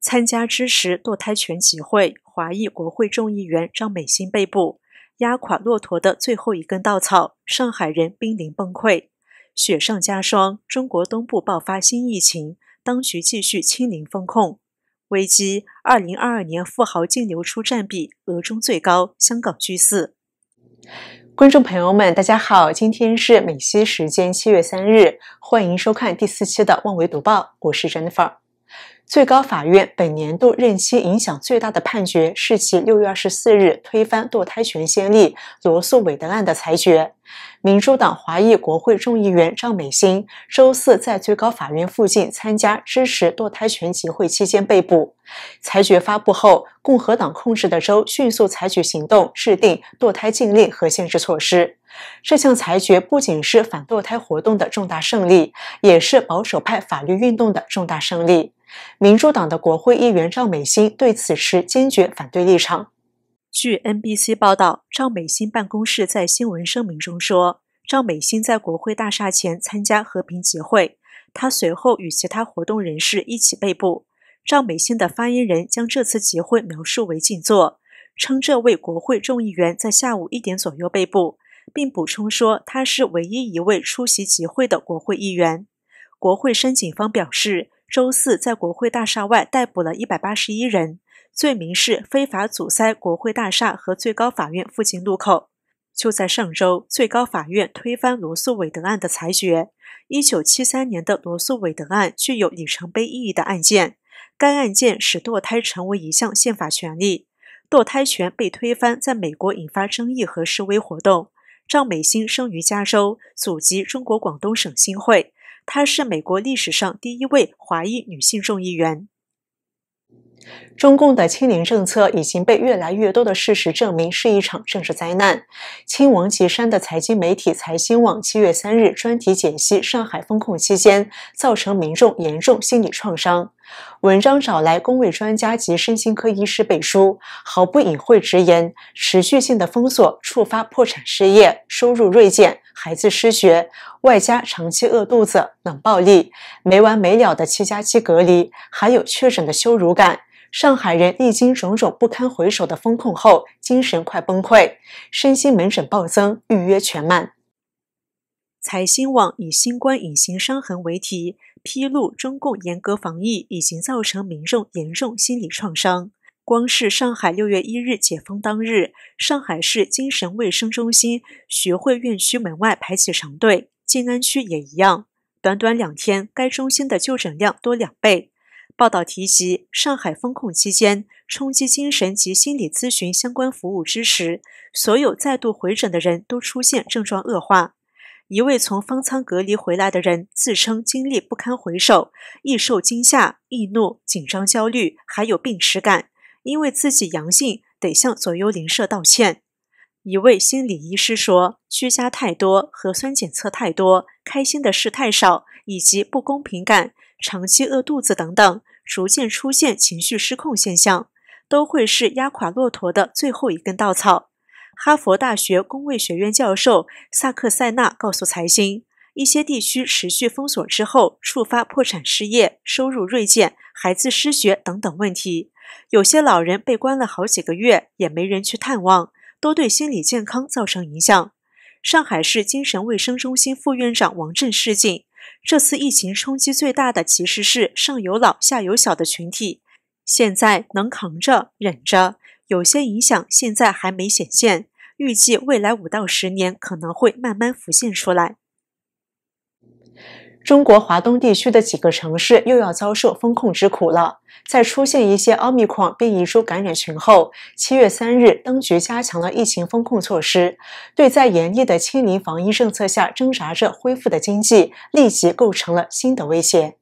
参加支持堕胎权集会，华裔国会众议员张美心被捕。压垮骆驼的最后一根稻草，上海人濒临崩溃。雪上加霜，中国东部爆发新疫情，当局继续清零封控。危机。2022年富豪净流出占比，俄中最高，香港居四。观众朋友们，大家好！今天是美西时间七月三日，欢迎收看第四期的《万维读报》，我是 Jennifer。最高法院本年度任期影响最大的判决是其六月二十四日推翻堕胎权先例罗素韦德案的裁决。民主党华裔国会众议员张美星周四在最高法院附近参加支持堕胎权集会期间被捕。裁决发布后，共和党控制的州迅速采取行动，制定堕胎禁令和限制措施。这项裁决不仅是反堕胎活动的重大胜利，也是保守派法律运动的重大胜利。民主党的国会议员赵美心对此事坚决反对立场。据 NBC 报道，赵美心办公室在新闻声明中说：“赵美心在国会大厦前参加和平集会，他随后与其他活动人士一起被捕。”赵美心的发言人将这次集会描述为静坐，称这位国会众议员在下午一点左右被捕，并补充说他是唯一一位出席集会的国会议员。国会申警方表示。周四，在国会大厦外逮捕了一百八十一人，罪名是非法阻塞国会大厦和最高法院附近路口。就在上周，最高法院推翻罗素韦德案的裁决。一九七三年的罗素韦德案具有里程碑意义的案件，该案件使堕胎成为一项宪法权利。堕胎权被推翻，在美国引发争议和示威活动。张美心生于加州，祖籍中国广东省新会。她是美国历史上第一位华裔女性众议员。中共的清零政策已经被越来越多的事实证明是一场政治灾难。亲王岐山的财经媒体财新网七月三日专题解析上海封控期间造成民众严重心理创伤。文章找来工位专家及身心科医师背书，毫不隐晦直言：持续性的封锁触发破产失业，收入锐减。孩子失学，外加长期饿肚子、冷暴力、没完没了的七加七隔离，还有确诊的羞辱感，上海人历经种种不堪回首的风控后，精神快崩溃，身心门诊暴增，预约全满。财新网以“新冠隐形伤痕”为题，披露中共严格防疫已经造成民众严重心理创伤。光是上海六月一日解封当日，上海市精神卫生中心徐汇院区门外排起长队，静安区也一样。短短两天，该中心的就诊量多两倍。报道提及，上海封控期间冲击精神及心理咨询相关服务之时，所有再度回诊的人都出现症状恶化。一位从方舱隔离回来的人自称经历不堪回首，易受惊吓、易怒、紧张、焦虑，还有病耻感。因为自己阳性，得向左右邻舍道歉。一位心理医师说，居家太多，核酸检测太多，开心的事太少，以及不公平感、长期饿肚子等等，逐渐出现情绪失控现象，都会是压垮骆驼的最后一根稻草。哈佛大学工位学院教授萨克塞纳告诉财新。一些地区持续封锁之后，触发破产、失业、收入锐减、孩子失学等等问题。有些老人被关了好几个月，也没人去探望，都对心理健康造成影响。上海市精神卫生中心副院长王震示警：这次疫情冲击最大的其实是上有老、下有小的群体。现在能扛着、忍着，有些影响现在还没显现，预计未来五到十年可能会慢慢浮现出来。中国华东地区的几个城市又要遭受封控之苦了。在出现一些奥密克戎变异株感染群后，七月三日，当局加强了疫情封控措施，对在严厉的清零防疫政策下挣扎着恢复的经济，立即构成了新的威胁。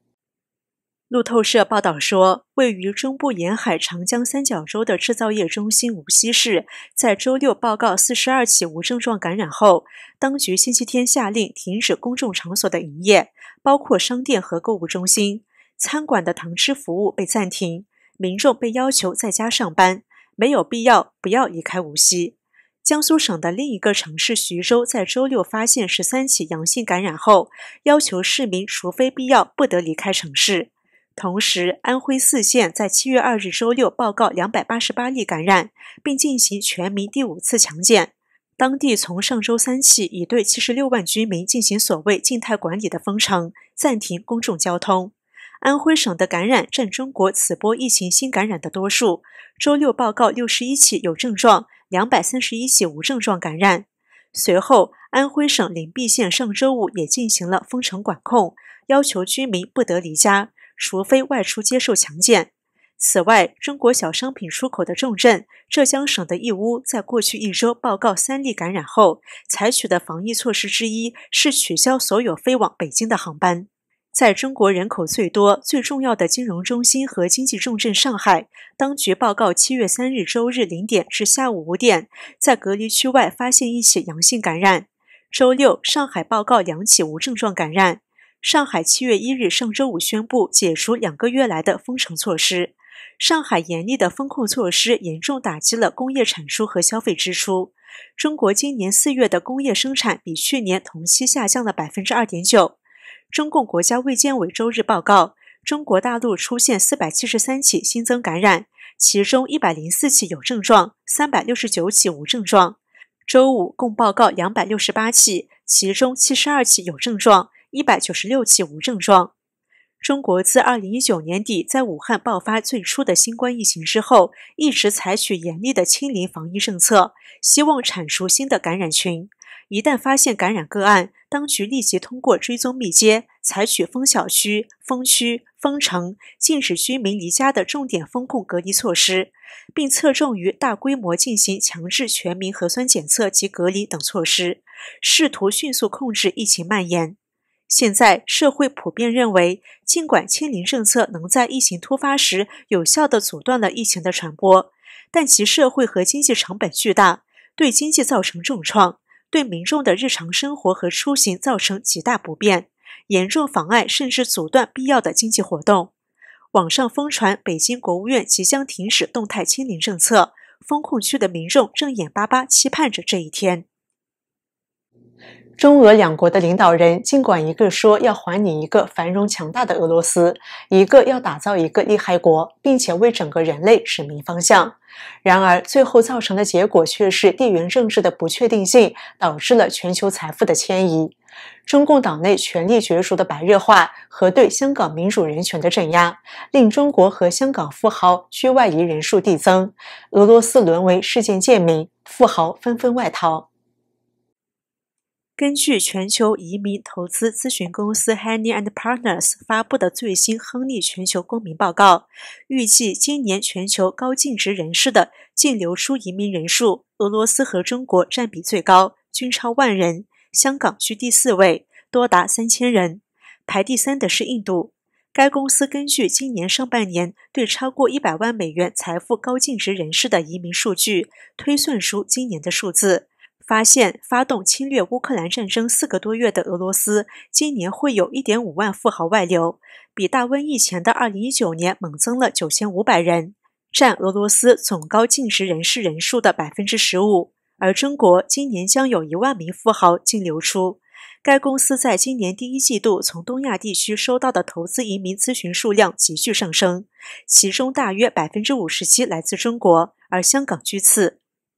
路透社报道说，位于中部沿海长江三角洲的制造业中心无锡市，在周六报告四十二起无症状感染后，当局星期天下令停止公众场所的营业，包括商店和购物中心，餐馆的堂吃服务被暂停，民众被要求在家上班，没有必要不要离开无锡。江苏省的另一个城市徐州，在周六发现十三起阳性感染后，要求市民除非必要不得离开城市。同时，安徽泗县在七月二日周六报告两百八十八例感染，并进行全民第五次强检。当地从上周三起已对七十六万居民进行所谓静态管理的封城，暂停公众交通。安徽省的感染占中国此波疫情新感染的多数。周六报告六十一起有症状，两百三十一起无症状感染。随后，安徽省灵璧县上周五也进行了封城管控，要求居民不得离家。除非外出接受强检。此外，中国小商品出口的重镇浙江省的义乌，在过去一周报告三例感染后，采取的防疫措施之一是取消所有飞往北京的航班。在中国人口最多、最重要的金融中心和经济重镇上海，当局报告七月三日周日零点至下午五点，在隔离区外发现一起阳性感染。周六，上海报告两起无症状感染。上海七月一日，上周五宣布解除两个月来的封城措施。上海严厉的封控措施严重打击了工业产出和消费支出。中国今年四月的工业生产比去年同期下降了百分之二点九。中共国家卫健委周日报告，中国大陆出现四百七十三起新增感染，其中一百零四起有症状，三百六十九起无症状。周五共报告两百六十八起，其中七十二起有症状。一百九十六起无症状。中国自二零一九年底在武汉爆发最初的新冠疫情之后，一直采取严厉的清零防疫政策，希望铲除新的感染群。一旦发现感染个案，当局立即通过追踪密接，采取封小区、封区、封城，禁止居民离家的重点风控隔离措施，并侧重于大规模进行强制全民核酸检测及隔离等措施，试图迅速控制疫情蔓延。现在社会普遍认为，尽管清零政策能在疫情突发时有效地阻断了疫情的传播，但其社会和经济成本巨大，对经济造成重创，对民众的日常生活和出行造成极大不便，严重妨碍甚至阻断必要的经济活动。网上疯传北京国务院即将停止动态清零政策，封控区的民众正眼巴巴期盼着这一天。中俄两国的领导人，尽管一个说要还你一个繁荣强大的俄罗斯，一个要打造一个厉害国，并且为整个人类指明方向，然而最后造成的结果却是地缘政治的不确定性导致了全球财富的迁移。中共党内权力角逐的白热化和对香港民主人权的镇压，令中国和香港富豪区外移人数递增，俄罗斯沦为世界贱民，富豪纷纷外逃。根据全球移民投资咨询公司 h a n a e y Partners 发布的最新《亨利全球公民报告》，预计今年全球高净值人士的净流出移民人数，俄罗斯和中国占比最高，均超万人；香港居第四位，多达三千人；排第三的是印度。该公司根据今年上半年对超过一百万美元财富高净值人士的移民数据，推算出今年的数字。发现发动侵略乌克兰战争四个多月的俄罗斯，今年会有一点五万富豪外流，比大瘟疫前的二零一九年猛增了九千五百人，占俄罗斯总高净值人士人数的百分之十五。而中国今年将有一万名富豪净流出。该公司在今年第一季度从东亚地区收到的投资移民咨询数量急剧上升，其中大约百分之五十七来自中国，而香港居次。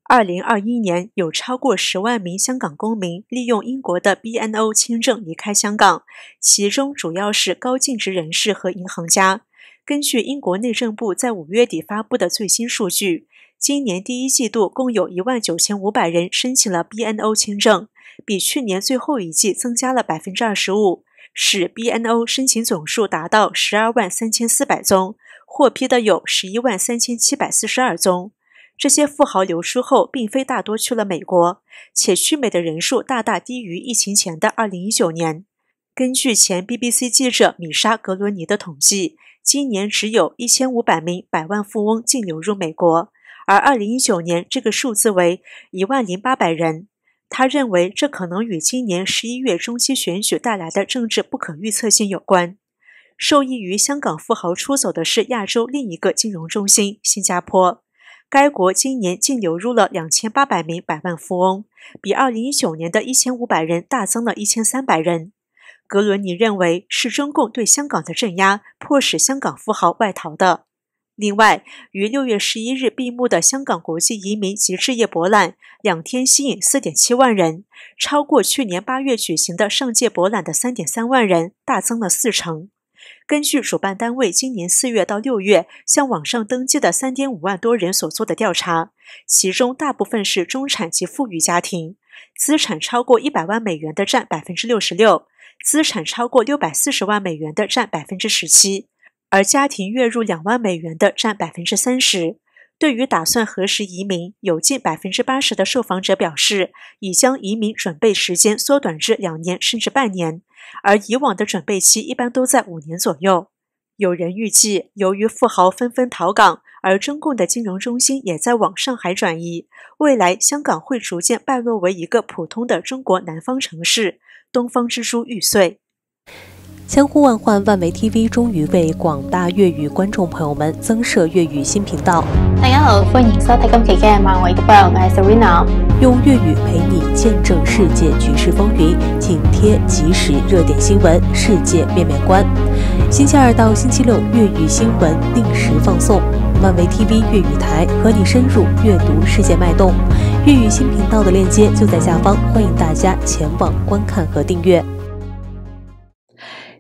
二零二一年有超过十万名香港公民利用英国的 BNO 签证离开香港，其中主要是高净值人士和银行家。根据英国内政部在五月底发布的最新数据，今年第一季度共有一万九千五百人申请了 BNO 签证，比去年最后一季增加了百分之二十五，使 BNO 申请总数达到十二万三千四百宗，获批的有十一万三千七百四十二宗。这些富豪流出后，并非大多去了美国，且去美的人数大大低于疫情前的2019年。根据前 BBC 记者米莎格伦尼的统计，今年只有一千五百名百万富翁净流入美国，而2019年这个数字为一万零八百人。他认为这可能与今年十一月中期选举带来的政治不可预测性有关。受益于香港富豪出走的是亚洲另一个金融中心——新加坡。该国今年净流入了两千八百名百万富翁，比二零一九年的一千五百人大增了一千三百人。格伦尼认为是中共对香港的镇压迫使香港富豪外逃的。另外，于六月十一日闭幕的香港国际移民及置业博览两天吸引四点七万人，超过去年八月举行的上届博览的三点三万人，大增了四成。根据主办单位今年四月到六月向网上登记的3.5万多人所做的调查，其中大部分是中产及富裕家庭，资产超过100万美元的占66%，资产超过640万美元的占17%，而家庭月入2万美元的占30%。对于打算何时移民，有近百分之八十的受访者表示，已将移民准备时间缩短至两年甚至半年，而以往的准备期一般都在五年左右。有人预计，由于富豪纷纷逃港，而中共的金融中心也在往上海转移，未来香港会逐渐败落为一个普通的中国南方城市，东方之珠玉碎。千呼万唤，万维 TV 终于为广大粤语观众朋友们增设粤语新频道。大家好，欢迎收今期用粤语陪你见证世界局势风云，紧贴及时热点新闻，世界面面观。星期二到星期六，粤语新闻定时放送。万维 TV 粤语台和你深入阅读世界脉动。粤语新频道的链接就在下方，欢迎大家前往观看和订阅。